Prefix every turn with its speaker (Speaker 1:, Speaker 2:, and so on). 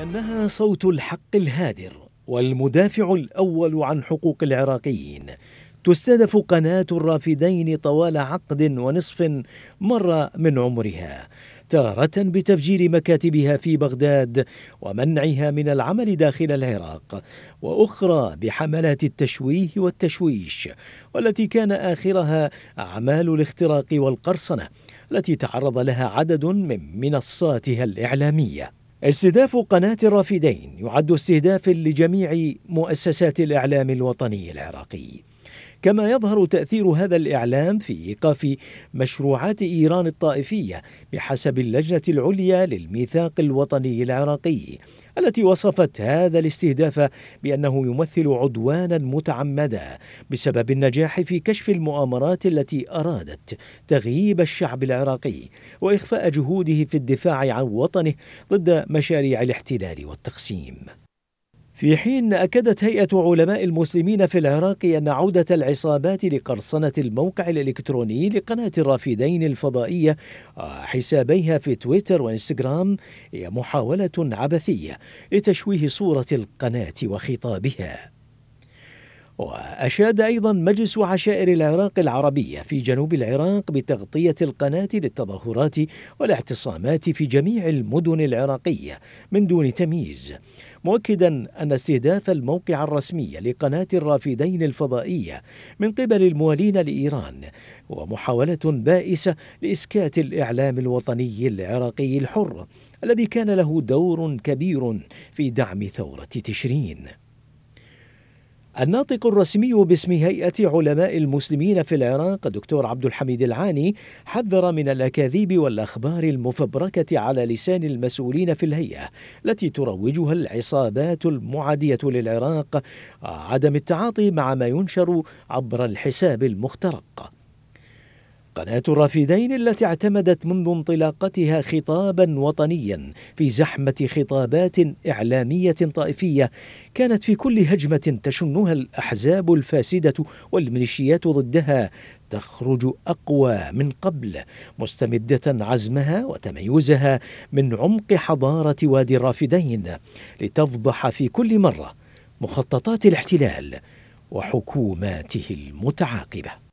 Speaker 1: لأنها صوت الحق الهادر والمدافع الأول عن حقوق العراقيين تستهدف قناة الرافدين طوال عقد ونصف مر من عمرها تارة بتفجير مكاتبها في بغداد ومنعها من العمل داخل العراق، وأخرى بحملات التشويه والتشويش، والتي كان آخرها أعمال الاختراق والقرصنة، التي تعرض لها عدد من منصاتها الإعلامية. استهداف قناة الرافدين يعد استهدافا لجميع مؤسسات الإعلام الوطني العراقي كما يظهر تأثير هذا الإعلام في إيقاف مشروعات إيران الطائفية بحسب اللجنة العليا للميثاق الوطني العراقي التي وصفت هذا الاستهداف بأنه يمثل عدوانا متعمدا بسبب النجاح في كشف المؤامرات التي أرادت تغييب الشعب العراقي وإخفاء جهوده في الدفاع عن وطنه ضد مشاريع الاحتلال والتقسيم في حين أكدت هيئة علماء المسلمين في العراق أن عودة العصابات لقرصنة الموقع الإلكتروني لقناة الرافدين الفضائية وحسابيها آه، في تويتر وإنستغرام هي محاولة عبثية لتشويه صورة القناة وخطابها وأشاد أيضا مجلس عشائر العراق العربية في جنوب العراق بتغطية القناة للتظاهرات والاعتصامات في جميع المدن العراقية من دون تمييز مؤكدا أن استهداف الموقع الرسمي لقناة الرافدين الفضائية من قبل الموالين لإيران هو محاولة بائسة لإسكات الإعلام الوطني العراقي الحر الذي كان له دور كبير في دعم ثورة تشرين الناطق الرسمي باسم هيئة علماء المسلمين في العراق دكتور عبد الحميد العاني حذر من الأكاذيب والأخبار المفبركة على لسان المسؤولين في الهيئة التي تروجها العصابات المعادية للعراق عدم التعاطي مع ما ينشر عبر الحساب المخترق قناة الرافدين التي اعتمدت منذ انطلاقتها خطابا وطنيا في زحمة خطابات إعلامية طائفية كانت في كل هجمة تشنها الأحزاب الفاسدة والميليشيات ضدها تخرج أقوى من قبل مستمدة عزمها وتميزها من عمق حضارة وادي الرافدين لتفضح في كل مرة مخططات الاحتلال وحكوماته المتعاقبه